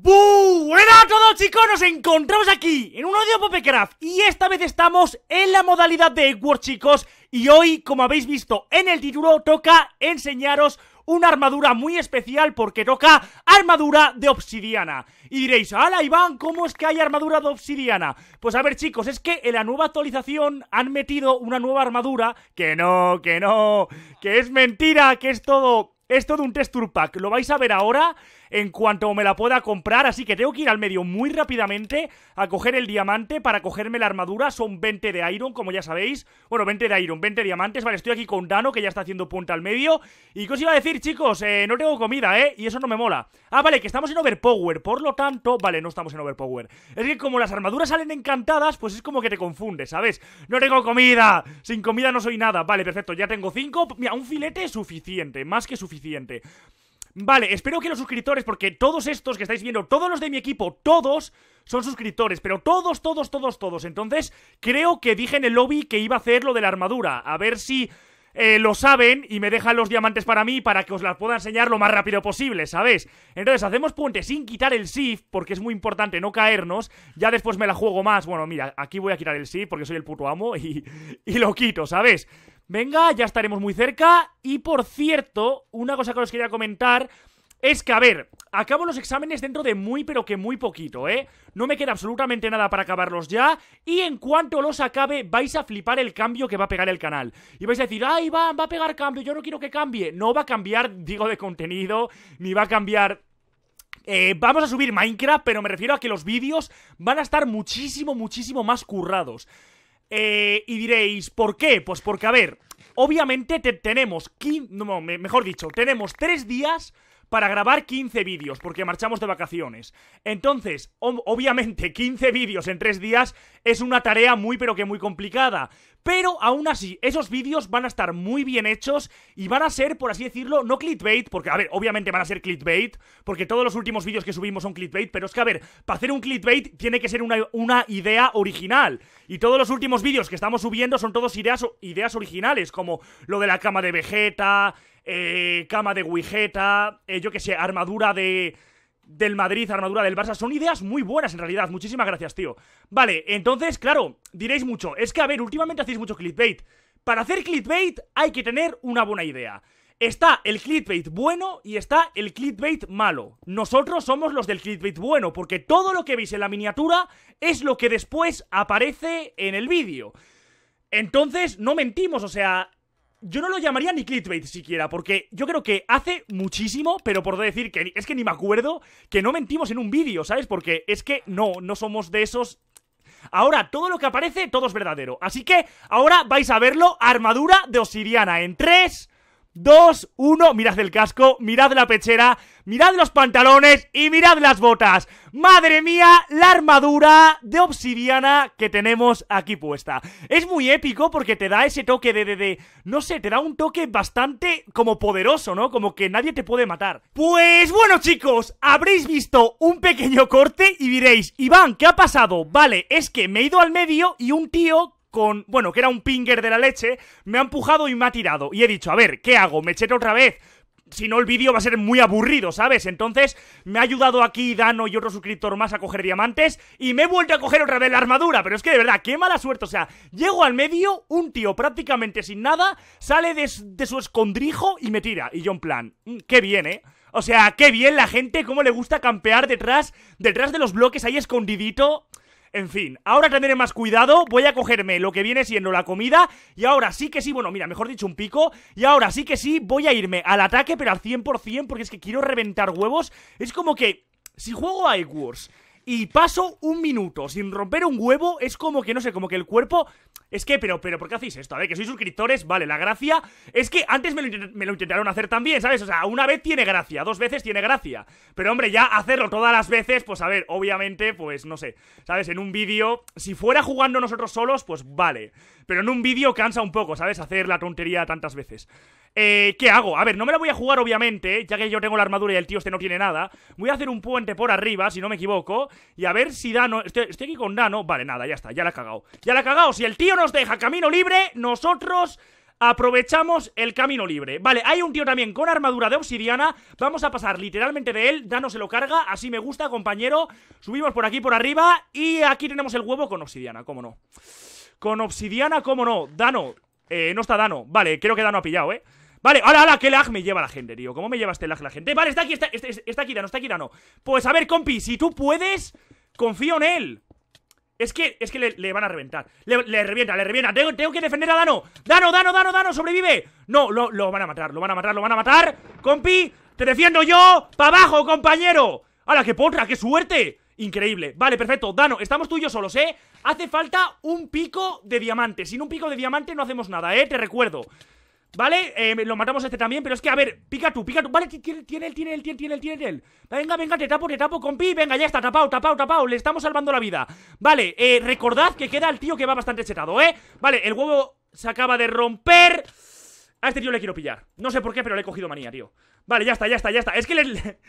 ¡Buena a todos chicos! Nos encontramos aquí en un audio Popecraft y esta vez estamos en la modalidad de Edward chicos y hoy, como habéis visto en el título, toca enseñaros una armadura muy especial porque toca armadura de obsidiana. Y diréis, ¡Hala, Iván! ¿Cómo es que hay armadura de obsidiana? Pues a ver, chicos, es que en la nueva actualización han metido una nueva armadura. Que no, que no, que es mentira, que es todo... Es todo un texture pack, lo vais a ver ahora en cuanto me la pueda comprar. Así que tengo que ir al medio muy rápidamente a coger el diamante para cogerme la armadura. Son 20 de iron, como ya sabéis. Bueno, 20 de iron, 20 diamantes. Vale, estoy aquí con Dano, que ya está haciendo punta al medio. ¿Y que os iba a decir, chicos? Eh, no tengo comida, ¿eh? Y eso no me mola. Ah, vale, que estamos en overpower. Por lo tanto... Vale, no estamos en overpower. Es que como las armaduras salen encantadas, pues es como que te confundes, ¿sabes? ¡No tengo comida! Sin comida no soy nada. Vale, perfecto, ya tengo 5. Mira, un filete es suficiente, más que suficiente. Vale, espero que los suscriptores, porque todos estos que estáis viendo, todos los de mi equipo, todos son suscriptores, pero todos, todos, todos, todos. Entonces, creo que dije en el lobby que iba a hacer lo de la armadura. A ver si eh, lo saben y me dejan los diamantes para mí para que os las pueda enseñar lo más rápido posible, ¿sabes? Entonces hacemos puente sin quitar el shift porque es muy importante no caernos. Ya después me la juego más. Bueno, mira, aquí voy a quitar el shift porque soy el puto amo y, y lo quito, ¿sabes? Venga, ya estaremos muy cerca. Y por cierto, una cosa que os quería comentar es que, a ver, acabo los exámenes dentro de muy pero que muy poquito, ¿eh? No me queda absolutamente nada para acabarlos ya Y en cuanto los acabe vais a flipar el cambio que va a pegar el canal Y vais a decir, ay, va, va a pegar cambio, yo no quiero que cambie No va a cambiar, digo, de contenido, ni va a cambiar eh, vamos a subir Minecraft, pero me refiero a que los vídeos van a estar muchísimo, muchísimo más currados. Eh, y diréis, ¿por qué? Pues porque, a ver, obviamente tenemos, mejor dicho, tenemos tres días para grabar 15 vídeos, porque marchamos de vacaciones. Entonces, obviamente 15 vídeos en tres días es una tarea muy pero que muy complicada. Pero aún así, esos vídeos van a estar muy bien hechos y van a ser, por así decirlo, no clickbait, porque, a ver, obviamente van a ser clickbait, porque todos los últimos vídeos que subimos son clickbait, pero es que, a ver, para hacer un clickbait tiene que ser una, idea original. Y todos los últimos vídeos que estamos subiendo son todos ideas, ideas originales, como lo de la cama de Vegeta, eh, cama de Wigeta, eh, yo qué sé, armadura de del Madrid, armadura del Barça. Son ideas muy buenas en realidad. Muchísimas gracias, tío. Vale, entonces, claro, diréis mucho. Es que, a ver, últimamente hacéis mucho clickbait. Para hacer clickbait hay que tener una buena idea. Está el clickbait bueno y está el clickbait malo. Nosotros somos los del clickbait bueno, porque todo lo que veis en la miniatura es lo que después aparece en el vídeo. Entonces, no mentimos, o sea, yo no lo llamaría ni clickbait siquiera, porque yo creo que hace muchísimo, pero por decir que es que ni me acuerdo, que no mentimos en un vídeo, ¿sabes? Porque es que no, no somos de esos Ahora, todo lo que aparece, todo es verdadero. Así que ahora vais a verlo, armadura de Osiriana en tres... Dos, uno, Mirad el casco, mirad la pechera, mirad los pantalones y mirad las botas. Madre mía, la armadura de obsidiana que tenemos aquí puesta. Es muy épico porque te da ese toque de, de, de, no sé, te da un toque bastante como poderoso, ¿no? Como que nadie te puede matar. Pues bueno chicos, habréis visto un pequeño corte y diréis, Iván, ¿qué ha pasado? Vale, es que me he ido al medio y un tío bueno, que era un pinger de la leche, me ha empujado y me ha tirado. Y he dicho, a ver, ¿qué hago? ¿Me eché otra vez? si no el vídeo va a ser muy aburrido, ¿sabes? Entonces me ha ayudado aquí Dano y otro suscriptor más a coger diamantes y me he vuelto a coger otra vez la armadura, pero es que de verdad, qué mala suerte, o sea, llego al medio, un tío prácticamente sin nada, sale de, su escondrijo y me tira, y yo en plan, mm, qué bien, ¿eh? O sea, qué bien la gente, cómo le gusta campear detrás, detrás de los bloques ahí escondidito, en fin, ahora tendré más cuidado, voy a cogerme lo que viene siendo la comida y ahora sí que sí, bueno, mira, mejor dicho un pico y ahora sí que sí voy a irme al ataque pero al 100% porque es que quiero reventar huevos. Es como que si juego a Egg y paso un minuto sin romper un huevo, es como que, no sé, como que el cuerpo... Es que, pero, pero, ¿por qué hacéis esto? A ver, que sois suscriptores, vale, la gracia es que antes me lo, intentaron hacer también, ¿sabes? O sea, una vez tiene gracia, dos veces tiene gracia. Pero, hombre, ya hacerlo todas las veces, pues a ver, obviamente, pues no sé, ¿sabes? En un vídeo, si fuera jugando nosotros solos, pues vale. Pero en un vídeo cansa un poco, ¿sabes? Hacer la tontería tantas veces. Eh, ¿Qué hago? A ver, no me la voy a jugar, obviamente, ya que yo tengo la armadura y el tío este no tiene nada. Voy a hacer un puente por arriba, si no me equivoco. Y a ver si Dano. Estoy, estoy aquí con Dano. Vale, nada, ya está, ya la he cagado. Ya la he cagado. Si el tío nos deja camino libre, nosotros aprovechamos el camino libre Vale, hay un tío también con armadura de obsidiana Vamos a pasar literalmente de él Dano se lo carga, así me gusta, compañero Subimos por aquí, por arriba Y aquí tenemos el huevo con obsidiana, cómo no Con obsidiana, cómo no Dano, eh, no está Dano Vale, creo que Dano ha pillado, eh Vale, ahora, ahora, que lag me lleva la gente, tío ¿Cómo me lleva este lag la gente? Vale, está aquí, está, aquí está, está aquí está Pues a ver, compi, si tú puedes Confío en él es que, es que le, van a reventar le, revienta, le revienta tengo, que defender a Dano Dano, Dano, Dano, Dano, sobrevive No, lo, lo van a matar, lo van a matar, lo van a matar Compi, te defiendo yo para abajo, compañero! ¡Hala, qué potra, qué suerte! Increíble, vale, perfecto, Dano, estamos tú y yo solos, ¿eh? Hace falta un pico de diamante Sin un pico de diamante no hacemos nada, ¿eh? Te recuerdo ¿Vale? Eh, lo matamos este también, pero es que, a ver, pica tú, pica tú. Vale, tiene él, tiene él, tiene él, tiene él, tiene él. Venga, venga, te tapo, te tapo, compi. Venga, ya está, tapado, tapao, tapao, Le estamos salvando la vida. Vale, eh, recordad que queda el tío que va bastante chetado, ¿eh? Vale, el huevo se acaba de romper. A este tío le quiero pillar No sé por qué, pero le he cogido manía, tío Vale, ya está, ya está, ya está Es que le...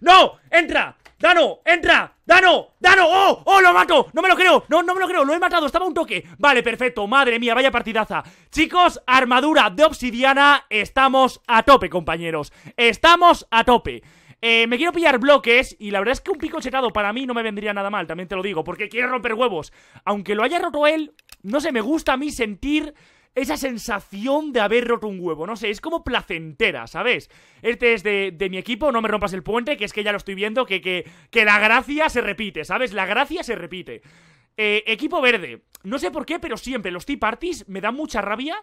¡No! ¡Entra! ¡Dano! ¡Entra! ¡Dano! ¡Dano! ¡Oh! ¡Oh, lo mato! ¡No me lo creo! ¡No, no me lo creo! ¡Lo he matado! ¡Estaba un toque! Vale, perfecto Madre mía, vaya partidaza Chicos, armadura de obsidiana Estamos a tope, compañeros Estamos a tope eh, me quiero pillar bloques y la verdad es que un pico chetado para mí no me vendría nada mal, también te lo digo, porque quiero romper huevos. Aunque lo haya roto él, no sé, me gusta a mí sentir esa sensación de haber roto un huevo. No sé, es como placentera, ¿sabes? Este es de, mi equipo, no me rompas el puente, que es que ya lo estoy viendo, que, que, que la gracia se repite, ¿sabes? La gracia se repite. Eh, equipo verde, no sé por qué, pero siempre los Tea Parties me dan mucha rabia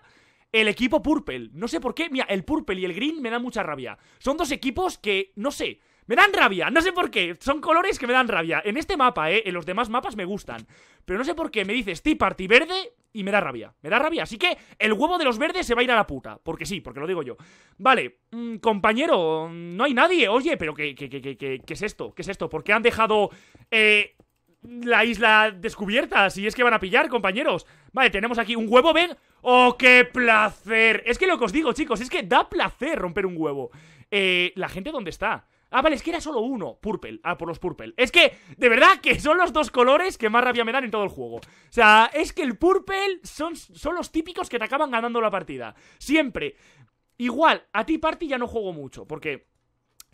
el equipo Purple. No sé por qué, mira, el Purple y el Green me dan mucha rabia. Son dos equipos que, no sé, me dan rabia, no sé por qué. Son colores que me dan rabia. En este mapa, ¿eh? En los demás mapas me gustan. Pero no sé por qué, me dices Tea Party verde y me da rabia. Me da rabia. Así que el huevo de los verdes se va a ir a la puta. Porque sí, porque lo digo yo. Vale, mm, compañero, no hay nadie. Oye, pero ¿qué, qué, qué, ¿qué, es esto? ¿Qué es esto? ¿Por qué han dejado eh, la isla descubierta? Si es que van a pillar, compañeros. Vale, tenemos aquí un huevo, ven. ¡Oh, qué placer! Es que lo que os digo, chicos, es que da placer romper un huevo. Eh, ¿La gente dónde está? Ah, vale, es que era solo uno. Purple. Ah, por los purple. Es que, de verdad, que son los dos colores que más rabia me dan en todo el juego. O sea, es que el purple son, son los típicos que te acaban ganando la partida. Siempre. Igual, a ti party ya no juego mucho, porque...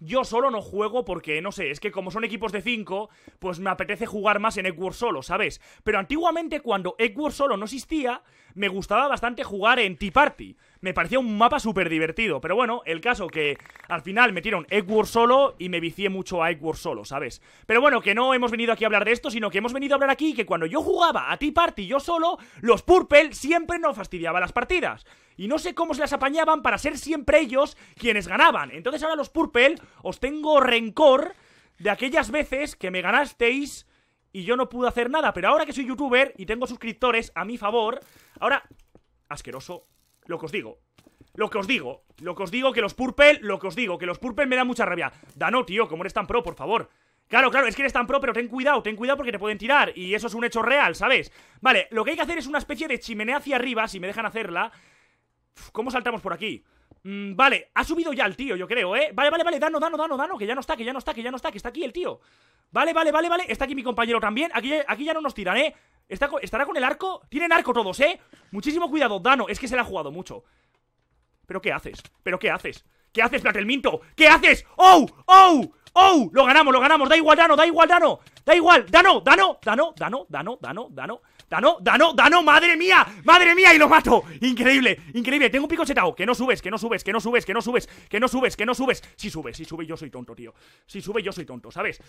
Yo solo no juego porque, no sé, es que como son equipos de 5, pues me apetece jugar más en Egg solo, ¿sabes? Pero antiguamente cuando Egg solo no existía, me gustaba bastante jugar en Tea Party. Me parecía un mapa súper divertido. Pero bueno, el caso que al final metieron Eggwar solo y me vicié mucho a Eggwar solo, ¿sabes? Pero bueno, que no hemos venido aquí a hablar de esto, sino que hemos venido a hablar aquí que cuando yo jugaba a Tea Party yo solo, los Purple siempre nos fastidiaba las partidas. Y no sé cómo se las apañaban para ser siempre ellos quienes ganaban. Entonces ahora los Purple os tengo rencor de aquellas veces que me ganasteis y yo no pude hacer nada. Pero ahora que soy youtuber y tengo suscriptores a mi favor, ahora... Asqueroso. Lo que os digo. Lo que os digo. Lo que os digo que los Purple... Lo que os digo que los Purple me dan mucha rabia. Dano, tío, como eres tan pro, por favor. Claro, claro, es que eres tan pro, pero ten cuidado, ten cuidado porque te pueden tirar Y eso es un hecho real, ¿sabes? Vale, lo que hay que hacer es una especie de chimenea hacia arriba Si me dejan hacerla ¿Cómo saltamos por aquí? Mm, vale, ha subido ya el tío, yo creo, ¿eh? Vale, vale, vale, dano, dano, dano, dano que ya no está, que ya no está, que ya no está, que está aquí el tío. Vale, vale, vale, vale, está aquí mi compañero también. Aquí, aquí ya no nos tiran, ¿eh? Está, ¿Estará con el arco? Tienen arco todos, ¿eh? Muchísimo cuidado, Dano, es que se le ha jugado mucho. ¿Pero qué haces? ¿Pero qué haces? ¿Qué haces, Platelminto? ¿Qué haces? ¡Oh! ¡Oh! ¡Oh! Lo ganamos, lo ganamos. Da igual, Dano, da igual, Dano. Da igual, Dano, Dano, Dano, Dano, Dano, Dano, Dano. Dano, Dano, Dano, madre mía, madre mía, y lo mato. Increíble, increíble. Tengo un pico chetao. Que no subes, que no subes, que no subes, que no subes, que no subes, que no subes. Si sube, si sube, yo soy tonto, tío. Si sube, yo soy tonto, ¿sabes?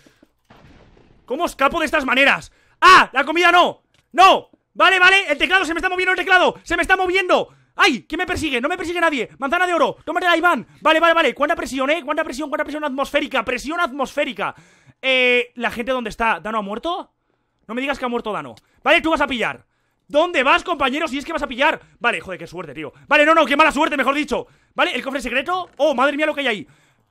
¿Cómo escapo de estas maneras? ¡Ah! ¡La comida no! ¡No! Vale, vale, el teclado, se me está moviendo el teclado. Se me está moviendo. ¡Ay! ¿Quién me persigue? ¡No me persigue nadie! ¡Manzana de oro! la Iván! Vale, vale, vale. ¿Cuánta presión, eh? ¿Cuánta presión? ¿Cuánta presión atmosférica? ¡Presión atmosférica! Eh. ¿La gente dónde está? ¿Dano ha muerto? No me digas que ha muerto Dano. Vale, tú vas a pillar. ¿Dónde vas, compañero? Si es que vas a pillar. Vale, joder, qué suerte, tío. Vale, no, no, qué mala suerte, mejor dicho. Vale, el cofre secreto. Oh, madre mía lo que hay ahí.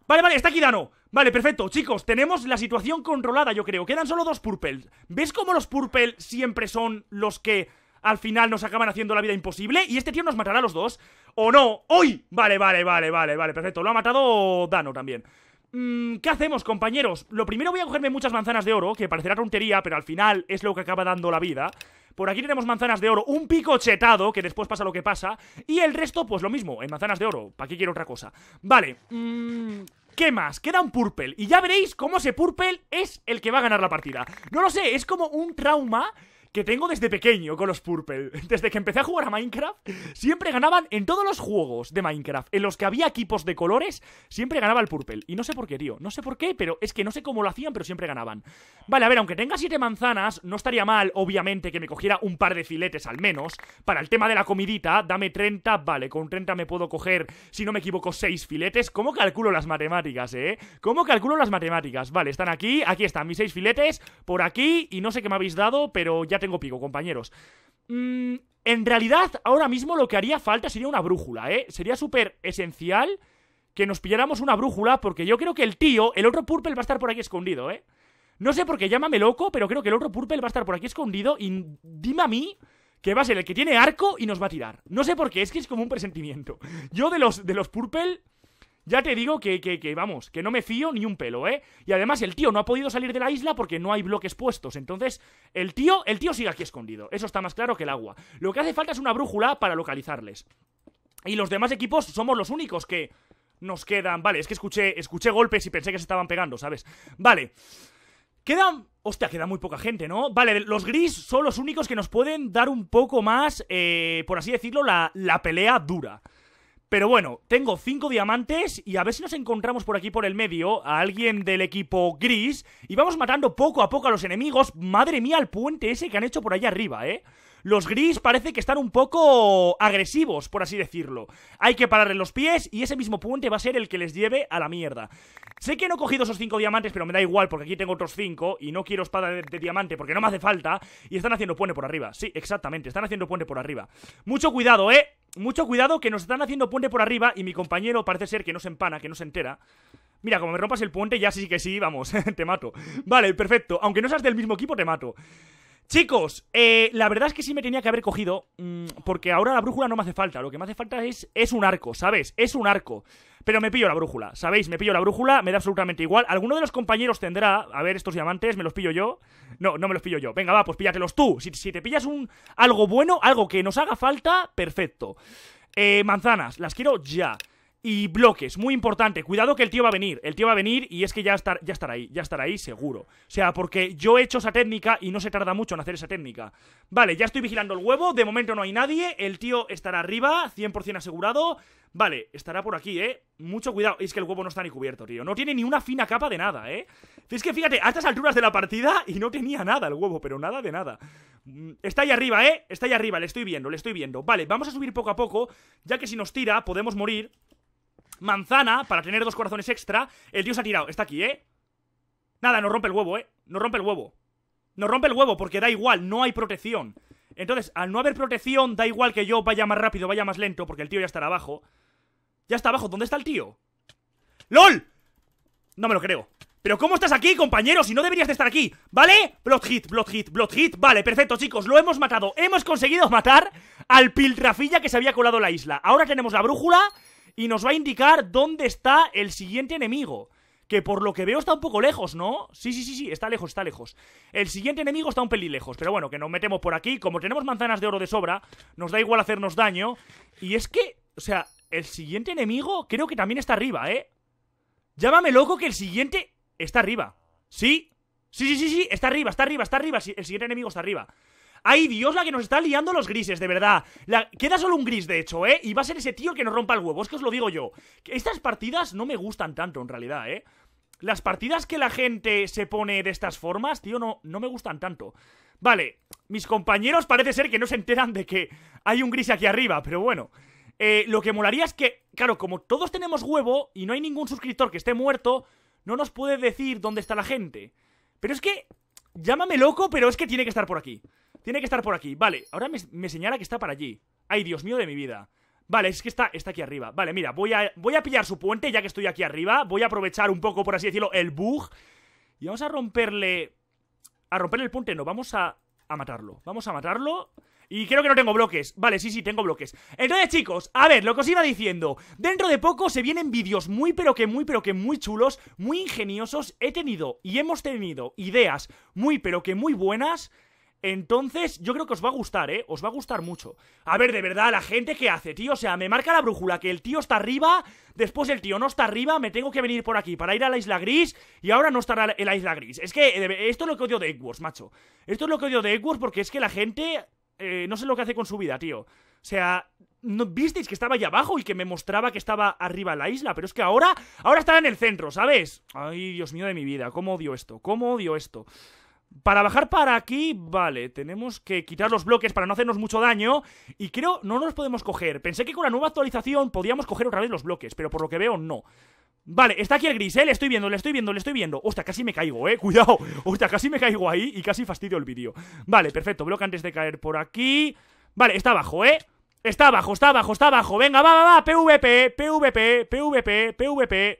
Vale, vale, está aquí Dano. Vale, perfecto. Chicos, tenemos la situación controlada, yo creo. Quedan solo dos purple. ¿Ves cómo los purple siempre son los que al final nos acaban haciendo la vida imposible y este tío nos matará a los dos. ¿O no? ¡Hoy! Vale, vale, vale, vale, vale, perfecto. Lo ha matado Dano también. Mm, ¿Qué hacemos, compañeros? Lo primero voy a cogerme muchas manzanas de oro, que parecerá tontería, pero al final es lo que acaba dando la vida. Por aquí tenemos manzanas de oro, un picochetado, que después pasa lo que pasa. Y el resto, pues lo mismo, en manzanas de oro. ¿Para qué quiero otra cosa? Vale, mmm... ¿Qué más? Queda un Purple. Y ya veréis cómo ese Purple es el que va a ganar la partida. No lo sé, es como un trauma que tengo desde pequeño con los Purple. Desde que empecé a jugar a Minecraft, siempre ganaban en todos los juegos de Minecraft, en los que había equipos de colores, siempre ganaba el Purple. Y no sé por qué, tío. No sé por qué, pero es que no sé cómo lo hacían, pero siempre ganaban. Vale, a ver, aunque tenga siete manzanas, no estaría mal, obviamente, que me cogiera un par de filetes al menos. Para el tema de la comidita, dame 30, vale, con 30 me puedo coger, si no me equivoco, seis filetes. ¿Cómo calculo las matemáticas, eh? ¿Cómo calculo las matemáticas? Vale, están aquí, aquí están mis seis filetes, por aquí, y no sé qué me habéis dado, pero ya tengo pico, compañeros. Mm, en realidad, ahora mismo lo que haría falta sería una brújula, ¿eh? Sería súper esencial que nos pilláramos una brújula, porque yo creo que el tío, el otro Purple, va a estar por aquí escondido, ¿eh? No sé por qué llámame loco, pero creo que el otro Purple va a estar por aquí escondido y dime a mí que va a ser el que tiene arco y nos va a tirar. No sé por qué, es que es como un presentimiento. Yo de los, de los Purple ya te digo que, vamos, que no me fío ni un pelo, ¿eh? Y además el tío no ha podido salir de la isla porque no hay bloques puestos. Entonces, el tío, el tío sigue aquí escondido. Eso está más claro que el agua. Lo que hace falta es una brújula para localizarles. Y los demás equipos somos los únicos que nos quedan... Vale, es que escuché, escuché golpes y pensé que se estaban pegando, ¿sabes? Vale. Quedan... Hostia, queda muy poca gente, ¿no? Vale, los gris son los únicos que nos pueden dar un poco más, eh, por así decirlo, la, la pelea dura. Pero bueno, tengo cinco diamantes y a ver si nos encontramos por aquí por el medio a alguien del equipo gris y vamos matando poco a poco a los enemigos. Madre mía, el puente ese que han hecho por allá arriba, ¿eh? Los gris parece que están un poco agresivos, por así decirlo. Hay que pararle los pies y ese mismo puente va a ser el que les lleve a la mierda. Sé que no he cogido esos cinco diamantes, pero me da igual porque aquí tengo otros cinco y no quiero espada de, de diamante porque no me hace falta. Y están haciendo puente por arriba. Sí, exactamente, están haciendo puente por arriba. Mucho cuidado, ¿eh? Mucho cuidado que nos están haciendo puente por arriba y mi compañero parece ser que no se empana, que no se entera. Mira, como me rompas el puente, ya sí que sí, vamos, te mato. Vale, perfecto. Aunque no seas del mismo equipo, te mato. Chicos, eh, la verdad es que sí me tenía que haber cogido, mm, porque ahora la brújula no me hace falta. Lo que me hace falta es, es un arco, ¿sabes? Es un arco. Pero me pillo la brújula, ¿sabéis? Me pillo la brújula, me da absolutamente igual. Alguno de los compañeros tendrá, a ver, estos diamantes, ¿me los pillo yo? No, no me los pillo yo. Venga, va, pues píllatelos tú. Si, te pillas un algo bueno, algo que nos haga falta, perfecto. Eh, manzanas, las quiero ya. Y bloques, muy importante. Cuidado que el tío va a venir. El tío va a venir y es que ya, ya estará ahí, ya estará ahí seguro. O sea, porque yo he hecho esa técnica y no se tarda mucho en hacer esa técnica. Vale, ya estoy vigilando el huevo. De momento no hay nadie. El tío estará arriba, 100% asegurado. Vale, estará por aquí, ¿eh? Mucho cuidado. Es que el huevo no está ni cubierto, tío. No tiene ni una fina capa de nada, ¿eh? Es que fíjate, a estas alturas de la partida y no tenía nada el huevo, pero nada de nada. Mm, está ahí arriba, ¿eh? Está ahí arriba, le estoy viendo, le estoy viendo. Vale, vamos a subir poco a poco, ya que si nos tira podemos morir manzana para tener dos corazones extra. El tío se ha tirado. Está aquí, ¿eh? Nada, nos rompe el huevo, ¿eh? Nos rompe el huevo. Nos rompe el huevo porque da igual, no hay protección. Entonces, al no haber protección, da igual que yo vaya más rápido, vaya más lento, porque el tío ya estará abajo. Ya está abajo, ¿dónde está el tío? ¡LOL! No me lo creo. Pero ¿cómo estás aquí, compañero? Si no deberías de estar aquí, ¿vale? Blood hit, blood hit, blood hit. Vale, perfecto, chicos, lo hemos matado. Hemos conseguido matar al piltrafilla que se había colado la isla. Ahora tenemos la brújula y nos va a indicar dónde está el siguiente enemigo. Que por lo que veo está un poco lejos, ¿no? Sí, sí, sí, sí, está lejos, está lejos. El siguiente enemigo está un pelí lejos, pero bueno, que nos metemos por aquí. Como tenemos manzanas de oro de sobra, nos da igual hacernos daño. Y es que, o sea, el siguiente enemigo creo que también está arriba, ¿eh? Llámame loco que el siguiente está arriba. ¿Sí? Sí, sí, sí, sí, está arriba, está arriba, está arriba. El siguiente enemigo está arriba. Ay, Dios, la que nos está liando los grises, de verdad. Queda solo un gris, de hecho, ¿eh? Y va a ser ese tío que nos rompa el huevo, es que os lo digo yo. Estas partidas no me gustan tanto, en realidad, ¿eh? Las partidas que la gente se pone de estas formas, tío, no, no me gustan tanto. Vale, mis compañeros parece ser que no se enteran de que hay un gris aquí arriba, pero bueno. Eh, lo que molaría es que, claro, como todos tenemos huevo y no hay ningún suscriptor que esté muerto, no nos puede decir dónde está la gente. Pero es que, llámame loco, pero es que tiene que estar por aquí. Tiene que estar por aquí. Vale, ahora me, señala que está para allí. Ay, Dios mío de mi vida. Vale, es que está, está aquí arriba. Vale, mira, voy a, voy a pillar su puente ya que estoy aquí arriba. Voy a aprovechar un poco, por así decirlo, el bug. Y vamos a romperle... A romperle el puente, no, vamos a, a matarlo. Vamos a matarlo... Y creo que no tengo bloques. Vale, sí, sí, tengo bloques. Entonces, chicos, a ver, lo que os iba diciendo. Dentro de poco se vienen vídeos muy, pero que muy, pero que muy chulos, muy ingeniosos. He tenido y hemos tenido ideas muy, pero que muy buenas. Entonces, yo creo que os va a gustar, ¿eh? Os va a gustar mucho. A ver, de verdad, la gente que hace, tío. O sea, me marca la brújula que el tío está arriba, después el tío no está arriba, me tengo que venir por aquí para ir a la isla gris y ahora no estará en la isla gris. Es que esto es lo que odio de Eggworth, macho. Esto es lo que odio de Eggworth porque es que la gente eh, no sé lo que hace con su vida, tío. O sea, visteis que estaba allá abajo y que me mostraba que estaba arriba la isla, pero es que ahora, ahora está en el centro, ¿sabes? Ay, Dios mío de mi vida, cómo odio esto, cómo odio esto. Para bajar para aquí, vale, tenemos que quitar los bloques para no hacernos mucho daño y creo no nos podemos coger. Pensé que con la nueva actualización podíamos coger otra vez los bloques, pero por lo que veo no. Vale, está aquí el gris, ¿eh? Le estoy viendo, le estoy viendo, le estoy viendo Hostia, casi me caigo, ¿eh? Cuidado Hostia, casi me caigo ahí y casi fastidio el vídeo Vale, perfecto, bloque antes de caer por aquí Vale, está abajo, ¿eh? Está abajo, está abajo, está abajo Venga, va, va, va PvP, PvP, PvP, PvP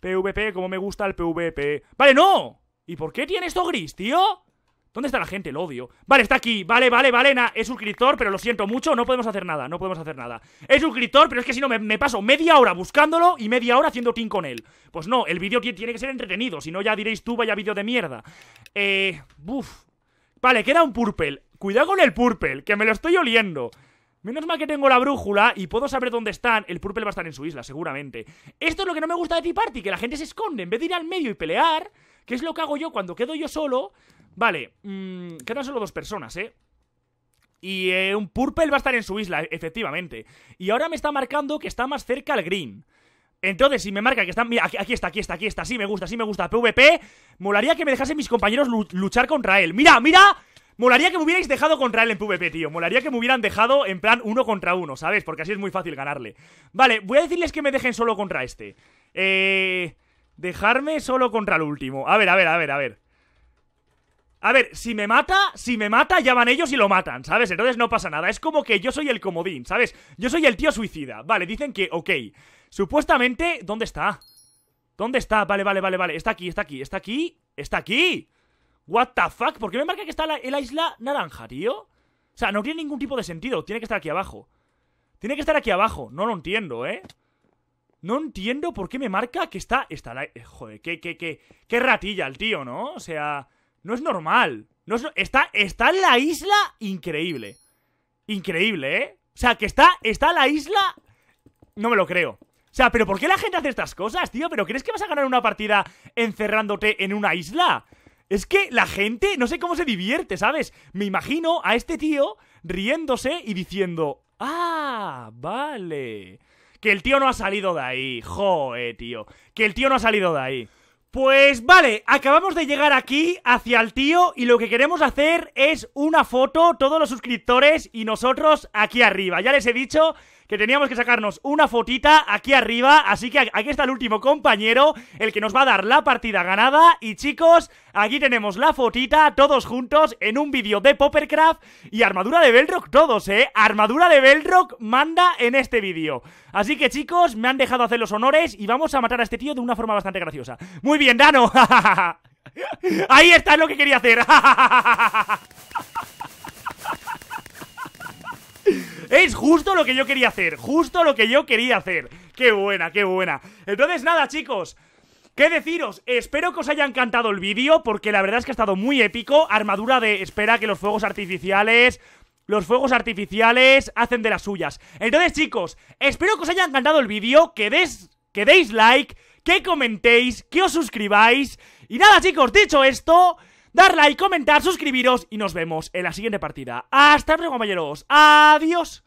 PvP, como me gusta el PvP Vale, ¡no! ¿Y por qué tiene esto gris, tío? ¿Dónde está la gente? El odio. Vale, está aquí. Vale, vale, vale. Na. Es suscriptor, pero lo siento mucho. No podemos hacer nada. No podemos hacer nada. Es suscriptor, pero es que si no, me, me paso media hora buscándolo y media hora haciendo team con él. Pues no, el vídeo tiene que ser entretenido. Si no, ya diréis tú, vaya vídeo de mierda. Eh. Buf. Vale, queda un purple. Cuidado con el purple, que me lo estoy oliendo. Menos mal que tengo la brújula y puedo saber dónde están. El purple va a estar en su isla, seguramente. Esto es lo que no me gusta de Tea Party, que la gente se esconde. En vez de ir al medio y pelear, ¿Qué es lo que hago yo cuando quedo yo solo? Vale, mm, quedan solo dos personas, ¿eh? Y eh, un Purple va a estar en su isla, efectivamente. Y ahora me está marcando que está más cerca al Green. Entonces, si me marca que está... Mira, aquí, aquí, está, aquí está, aquí está. Sí, me gusta, sí, me gusta. PvP, molaría que me dejasen mis compañeros luchar contra él. ¡Mira, mira! Molaría que me hubierais dejado contra él en PvP, tío. Molaría que me hubieran dejado en plan uno contra uno, ¿sabes? Porque así es muy fácil ganarle. Vale, voy a decirles que me dejen solo contra este. Eh... Dejarme solo contra el último. A ver, a ver, a ver, a ver. A ver, si me mata, si me mata, ya van ellos y lo matan, ¿sabes? Entonces no pasa nada. Es como que yo soy el comodín, ¿sabes? Yo soy el tío suicida. Vale, dicen que, ok. Supuestamente, ¿dónde está? ¿Dónde está? Vale, vale, vale, vale. Está aquí, está aquí, está aquí, está aquí. What the fuck? ¿Por qué me marca que está en la isla naranja, tío? O sea, no tiene ningún tipo de sentido. Tiene que estar aquí abajo. Tiene que estar aquí abajo. No lo entiendo, ¿eh? No entiendo por qué me marca que está. está la, eh, joder, qué, qué, qué, qué ratilla el tío, ¿no? O sea, no es normal. No está, está en la isla increíble. Increíble, ¿eh? O sea, que está, está la isla. No me lo creo. O sea, ¿pero por qué la gente hace estas cosas, tío? ¿Pero crees que vas a ganar una partida encerrándote en una isla? Es que la gente, no sé cómo se divierte, ¿sabes? Me imagino a este tío riéndose y diciendo, ah, vale. Que el tío no ha salido de ahí. Joe, tío. Que el tío no ha salido de ahí. Pues vale, acabamos de llegar aquí hacia el tío y lo que queremos hacer es una foto, todos los suscriptores y nosotros aquí arriba. Ya les he dicho que teníamos que sacarnos una fotita aquí arriba. Así que aquí está el último compañero, el que nos va a dar la partida ganada. Y chicos, aquí tenemos la fotita, todos juntos, en un vídeo de Poppercraft. Y armadura de Belrock, todos, ¿eh? Armadura de Belrock manda en este vídeo. Así que chicos, me han dejado hacer los honores y vamos a matar a este tío de una forma bastante graciosa. Muy bien, Dano. Ahí está lo que quería hacer. Justo lo que yo quería hacer, justo lo que yo quería hacer. Qué buena, qué buena. Entonces nada, chicos. ¿Qué deciros? Espero que os haya encantado el vídeo, porque la verdad es que ha estado muy épico. Armadura de espera que los fuegos artificiales... Los fuegos artificiales hacen de las suyas. Entonces, chicos, espero que os haya encantado el vídeo, que, des, que deis like, que comentéis, que os suscribáis. Y nada, chicos, dicho esto, dar like, comentar, suscribiros y nos vemos en la siguiente partida. Hasta luego, compañeros. Adiós.